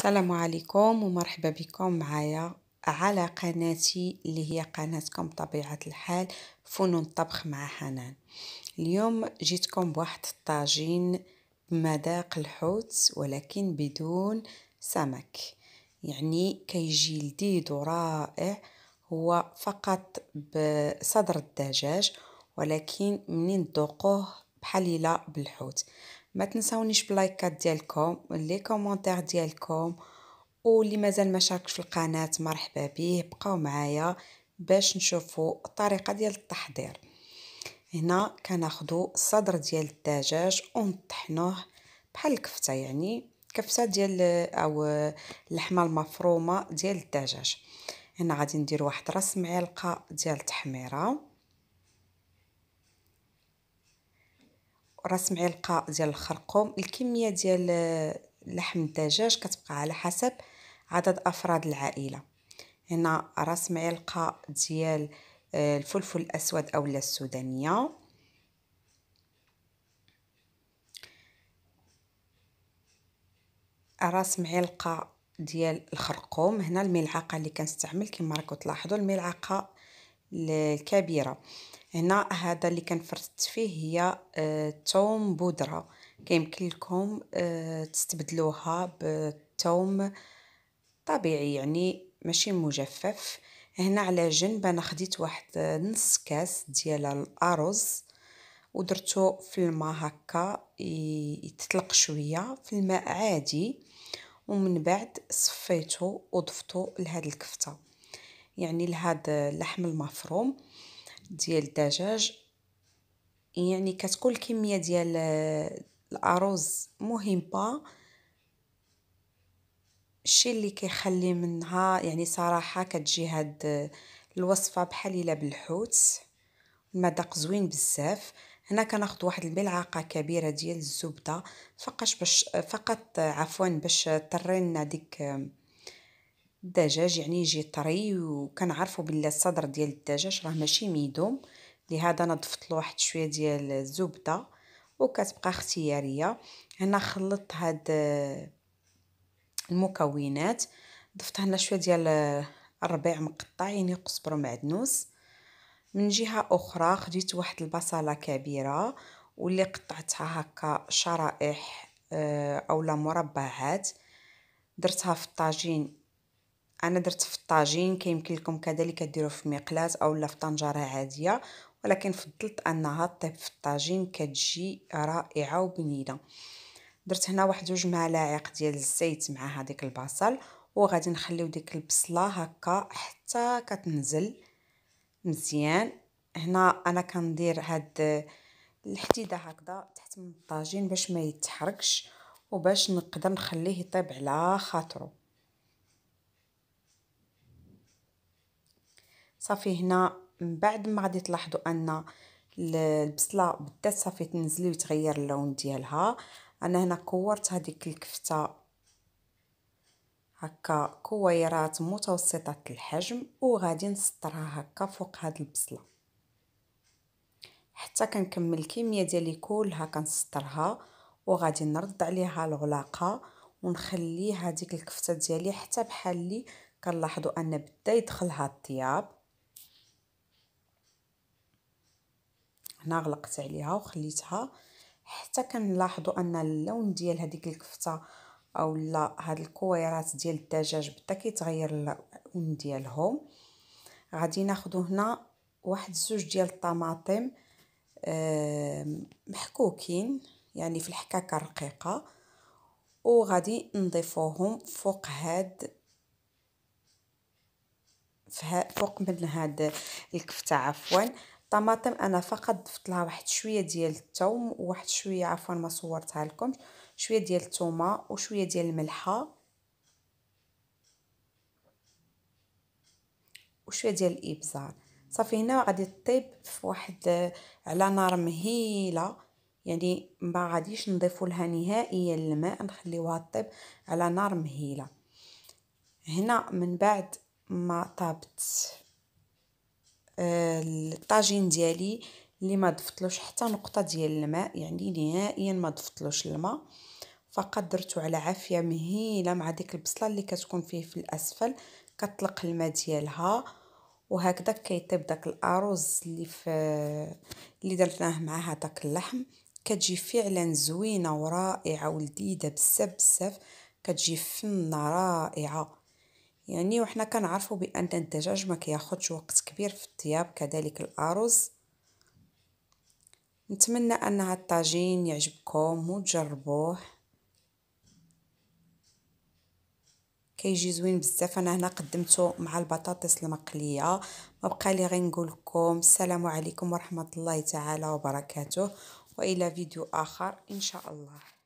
السلام عليكم ومرحبا بكم معايا على قناتي اللي هي قناتكم بطبيعة الحال فنون الطبخ مع حنان اليوم جيتكم بواحد الطاجين بمذاق الحوت ولكن بدون سمك يعني كيجي لذيذ ورائع هو فقط بصدر الدجاج ولكن منين ذوقوه بحال بالحوت ما تنساونيش باللايكات ديالكم لي كومونتير ديالكم واللي مازال ما شاركش في القناه مرحبا به بقاو معايا باش نشوفوا الطريقه ديال التحضير هنا كناخذوا الصدر ديال الدجاج ونطحنوه بحال الكفته يعني كفته ديال او اللحمه المفرومه ديال الدجاج هنا غادي ندير واحد راس معلقه ديال التحميره راس معلقه ديال الخرقوم الكميه ديال آه، لحم الدجاج كتبقى على حسب عدد افراد العائله هنا راس معلقه ديال آه، الفلفل الاسود اولا السودانيه راس معلقه ديال الخرقوم هنا الملعقه اللي كنستعمل كما راكم تلاحظوا الملعقه الكبيره هنا هذا اللي كنفرت فيه هي الثوم آه، بودره كيمكن لكم آه، تستبدلوها بالثوم طبيعي يعني ماشي مجفف هنا على جنب انا خديت واحد نص كاس ديال الارز ودرتو في الماء هكا يتطلق شويه في الماء عادي ومن بعد صفيته وضفته لهاد الكفته يعني لهاد اللحم المفروم ديال الدجاج يعني كتكون الكميه ديال الارز مهم با الشيء اللي كيخلي منها يعني صراحه كتجي هاد الوصفه بحال الا بالحوت المذاق زوين بزاف هنا كناخذ واحد الملعقه كبيره ديال الزبده فقط باش فقط عفوا باش طرينا ديك الدجاج يعني يجي طري وكنعرفو بلي الصدر ديال الدجاج راه ماشي ميدوم لهذا انا ضفت له واحد شويه ديال الزبده وكتبقى اختياريه هنا خلطت هاد المكونات ضفت هنا شويه ديال الربيع مقطع يعني قزبر ومعدنوس من جهه اخرى خديت واحد البصله كبيره واللي قطعتها هكا شرائح آه، اولا مربعات درتها في الطاجين انا درت في الطاجين كيمكن لكم كذلك ديروه في مقلاة اولا في طنجره عاديه ولكن فضلت انها طيب في الطاجين كتجي رائعه وبنينه درت هنا واحد جوج ملاعق ديال الزيت مع هذيك البصل وغادي نخليو ديك البصله هكا حتى كتنزل مزيان هنا انا كندير هاد الحديده هكذا تحت من الطاجين باش ما يتحركش وباش نقدر نخليه يطيب على خاطرو صافي هنا من بعد ما غادي تلاحظوا ان البصله بدات صافي تنزلي وتغير اللون ديالها انا هنا كورت هذيك الكفته هكا كويرات متوسطه الحجم وغادي نسطرها هكا فوق هاد البصله حتى كنكمل الكميه ديالي كلها كنسطرها وغادي نرد عليها الغلاقه ونخلي هذيك الكفته ديالي حتى بحال اللي كنلاحظوا ان بدا يدخلها الطياب هنا غلقت عليها وخليتها حتى كنلاحظوا ان اللون ديال هذيك الكفته او لا هاد الكويرات ديال الدجاج بدا كيتغير اللون ديالهم غادي ناخذ هنا واحد زوج ديال الطماطم محكوكين يعني في الحكاكه الرقيقه وغادي نضيفوهم فوق هاد فوق من هاد الكفته عفوا الطماطم انا فقط ضفت لها واحد شويه ديال الثوم وواحد شويه عفوا ما صورتها لكم شويه ديال الثومه وشويه ديال الملحه وشويه ديال الابزار صافي هنا غادي طيب في واحد على نار مهيله يعني ما غاديش نضيفوا لها نهائيا الماء نخليوها طيب على نار مهيله هنا من بعد ما طابت الطاجين ديالي اللي ما ضفتلوش حتى نقطه ديال الماء يعني نهائيا ما ضفتلوش الماء فقط درتو على عافيه مهيله مع ديك البصله اللي كتكون فيه في الاسفل كطلق الماء ديالها وهكذا كيطيب داك الاروز اللي في اللي درناه مع هذاك اللحم كتجي فعلا زوينه ورائعه ولذيذه بزاف بزاف كتجي فنه رائعه يعني وحنا كنعرفوا بان الدجاج ما كياخذش وقت كبير في الطياب كذلك الارز نتمنى ان هاد الطاجين يعجبكم وتجربوه كيجي زوين بزاف انا هنا قدمته مع البطاطس المقليه ما بقى لي غير نقول لكم السلام عليكم ورحمه الله تعالى وبركاته والى فيديو اخر ان شاء الله